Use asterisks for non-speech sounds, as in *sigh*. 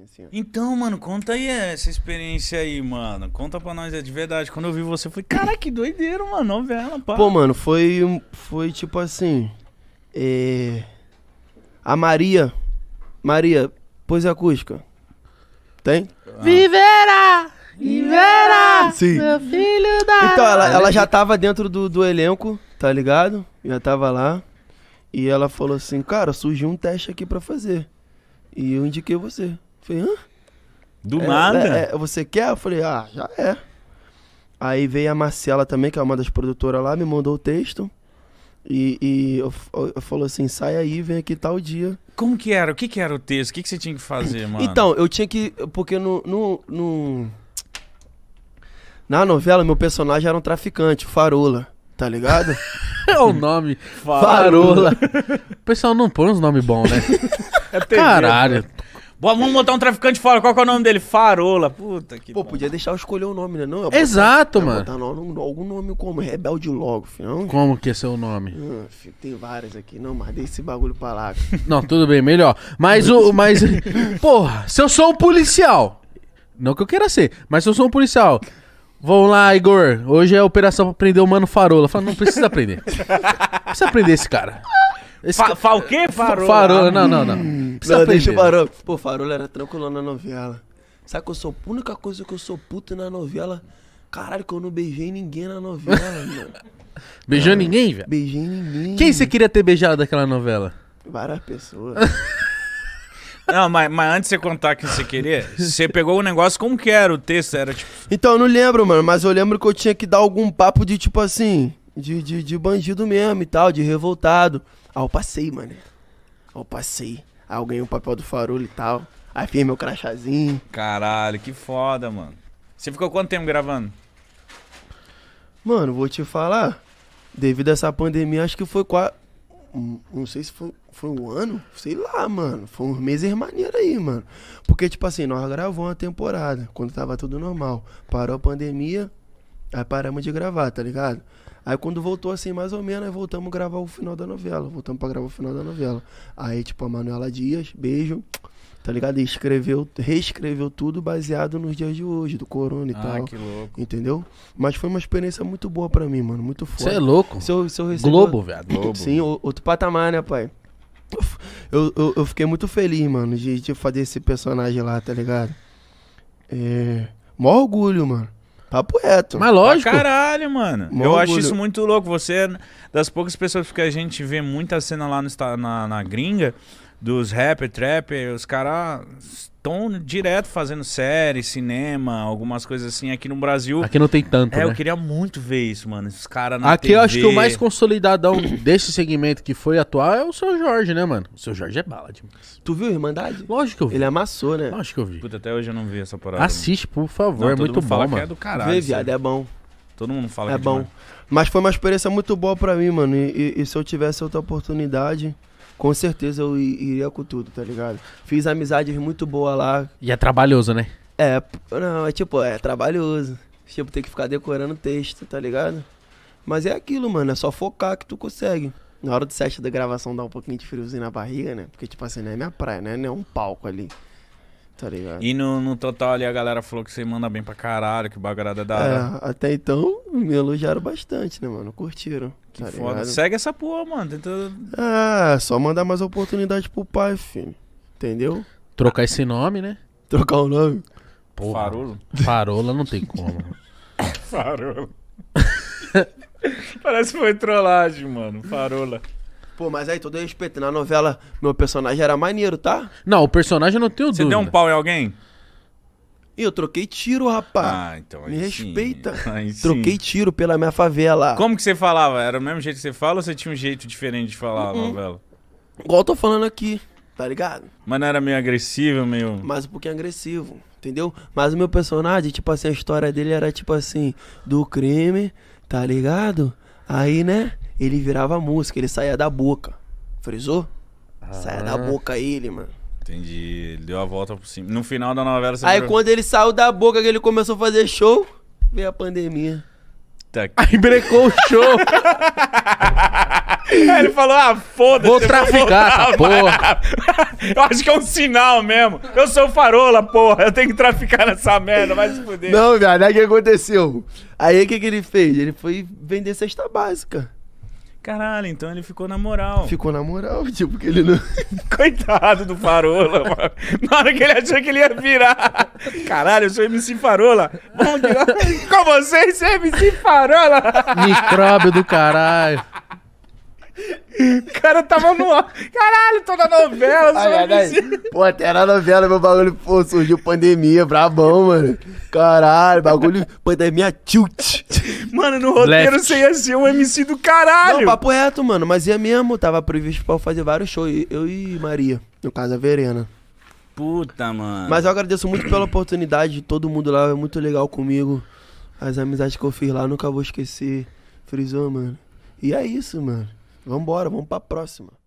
assim. Ó. Então, mano, conta aí essa experiência aí, mano. Conta pra nós, é de verdade. Quando eu vi você, eu falei, cara, que doideiro, mano, novela, pá. Pô, mano, foi, foi tipo assim. É... A Maria. Maria, pôs acústica. Tem? Ah. Viverá! Viverá! Sim. Meu filho da. Então, ela, ela já tava dentro do, do elenco, tá ligado? Já tava lá. E ela falou assim: Cara, surgiu um teste aqui pra fazer. E eu indiquei você. Falei, hã? Do é, nada? É, é, você quer? Eu falei, ah, já é. Aí veio a Marcela também, que é uma das produtoras lá, me mandou o texto. E, e eu, eu, eu falou assim, sai aí, vem aqui tal dia. Como que era? O que, que era o texto? O que, que você tinha que fazer, mano? Então, eu tinha que. Porque no, no, no... Na novela, meu personagem era um traficante, Farola, tá ligado? é *laughs* o nome. Farola. Farola. O pessoal não põe uns nomes bons, né? *laughs* É Caralho, Vamos botar um traficante fora. Qual que é o nome dele? Farola. Puta que. Pô, bom. podia deixar eu escolher o nome, né? Não, Exato, mano. Botar no, algum nome como Rebelde Logo, filho. Como que é seu nome? Ah, filho, tem vários aqui. Não, mas dei esse bagulho pra lá. Não, tudo bem, melhor. Mas o. Mas. *laughs* Porra, se eu sou um policial. Não que eu queira ser, mas se eu sou um policial. Vão lá, Igor. Hoje é a operação pra prender o mano Farola. Fala, não precisa prender. Não precisa prender esse cara. Esse fa, fa o quê? Farol. Farol, ah, não, não, não. Hum. Precisa não, deixa o farol. Pô, farol era tranquilo na novela. Sabe que eu sou a única coisa que eu sou puto na novela? Caralho, que eu não beijei ninguém na novela, *laughs* mano. Beijou Caralho, ninguém, velho? Beijei ninguém. Quem você queria ter beijado daquela novela? Várias pessoas. *laughs* Não, mas, mas antes de você contar o que você queria, você pegou o negócio como que era o texto, era tipo... Então, eu não lembro, mano, mas eu lembro que eu tinha que dar algum papo de tipo assim de, de, de bandido mesmo e tal, de revoltado. Aí ah, eu passei, mano. Aí eu passei. Aí eu ganhei o um papel do farol e tal. Aí fiz meu crachazinho. Caralho, que foda, mano. Você ficou quanto tempo gravando? Mano, vou te falar. Devido a essa pandemia, acho que foi quase. Hum, não sei se foi, foi um ano, sei lá, mano. Foi uns meses maneiro aí, mano. Porque, tipo assim, nós gravamos uma temporada, quando tava tudo normal. Parou a pandemia, Aí paramos de gravar, tá ligado? Aí quando voltou assim, mais ou menos, aí voltamos a gravar o final da novela. Voltamos pra gravar o final da novela. Aí, tipo, a Manuela Dias, beijo, tá ligado? E escreveu, reescreveu tudo baseado nos dias de hoje, do corona e ah, tal. Ah, que louco. Entendeu? Mas foi uma experiência muito boa pra mim, mano. Muito é forte. Você é louco? Se eu, se eu recebo... Globo, velho. Globo. Sim, outro patamar, né, pai? Eu, eu, eu fiquei muito feliz, mano, de, de fazer esse personagem lá, tá ligado? É. Mó orgulho, mano. Papo reto. Mas lógico. Pra caralho, mano. Mó eu orgulho. acho isso muito louco. Você é das poucas pessoas que a gente vê muita cena lá no, na, na gringa dos rapper, trapper, os caras estão direto fazendo série, cinema, algumas coisas assim aqui no Brasil. Aqui não tem tanto. É, né? eu queria muito ver isso, mano. Esses caras na Aqui TV. eu acho que o mais consolidadão desse segmento que foi atual é o seu Jorge, né, mano? O seu Jorge é bala demais. Tu viu Irmandade? Lógico que eu vi. Ele amassou, né? Lógico que eu vi. Puta, até hoje eu não vi essa parada. Assiste, por favor, não, é muito bom, é mano. é do caralho. Vê, viado, é bom. Todo mundo fala é que é bom. Demais. Mas foi uma experiência muito boa para mim, mano. E, e, e se eu tivesse outra oportunidade, com certeza eu iria com tudo, tá ligado? Fiz amizades muito boas lá. E é trabalhoso, né? É, não, é tipo, é trabalhoso. Tipo, tem que ficar decorando texto, tá ligado? Mas é aquilo, mano, é só focar que tu consegue. Na hora do set da gravação dá um pouquinho de friozinho na barriga, né? Porque, tipo assim, não é minha praia, né? Não é um palco ali. Tá ligado? E no, no total ali a galera falou que você manda bem pra caralho, que bagarada da hora. É, é até então me elogiaram bastante, né, mano? Curtiram. Que tá foda. Ligado? Segue essa porra, mano. Tenta... É, só mandar mais oportunidade pro pai, filho. Entendeu? Trocar esse nome, né? Trocar o nome. Porra. Farolo? Farola não tem como. *laughs* Farola. *laughs* Parece que foi trollagem, mano. Farola. Pô, mas aí, todo respeito, na novela, meu personagem era maneiro, tá? Não, o personagem eu não tenho Você dúvida. deu um pau em alguém? E eu troquei tiro, rapaz. Ah, então aí Me sim. respeita. *laughs* Aí sim. troquei tiro pela minha favela. Como que você falava? Era o mesmo jeito que você fala ou você tinha um jeito diferente de falar a uh-uh. novela? Igual eu tô falando aqui, tá ligado? Mas não era meio agressivo, meio. Mas um pouquinho agressivo, entendeu? Mas o meu personagem, tipo assim, a história dele era tipo assim, do crime, tá ligado? Aí, né? ele virava música, ele saía da boca. Frisou? Ah. Saia da boca ele, mano. Entendi, ele deu a volta por cima. No final da novela você Aí virou... quando ele saiu da boca que ele começou a fazer show, veio a pandemia. Tá *laughs* Aí brecou o show. Aí *laughs* ele falou: ah, foda-se. Vou traficar vou essa porra. *laughs* eu acho que é um sinal mesmo. Eu sou farola, porra. Eu tenho que traficar nessa merda, vai se fuder. Não, velho, aí o que aconteceu? Aí o que, que ele fez? Ele foi vender cesta básica. Caralho, então ele ficou na moral. Ficou na moral, *laughs* tipo, porque ele não. *laughs* Coitado do Farola, mano. Na hora que ele achou que ele ia virar. Caralho, eu sou MC Farola. Vamos *laughs* virar. Com vocês, é MC Farola. Micróbio do caralho. O cara tava no. Caralho, tô na novela, só Pô, até na novela meu bagulho pô, surgiu pandemia, brabão, mano. Caralho, bagulho pandemia tilt. Mano, no roteiro você ia ser um MC do caralho. Não, papo reto, mano, mas ia mesmo. Tava previsto pra fazer vários shows, eu e Maria, no caso a Verena. Puta, mano. Mas eu agradeço muito pela oportunidade, todo mundo lá é muito legal comigo. As amizades que eu fiz lá, nunca vou esquecer. Frisou, mano. E é isso, mano. Vambora, vamos pra próxima.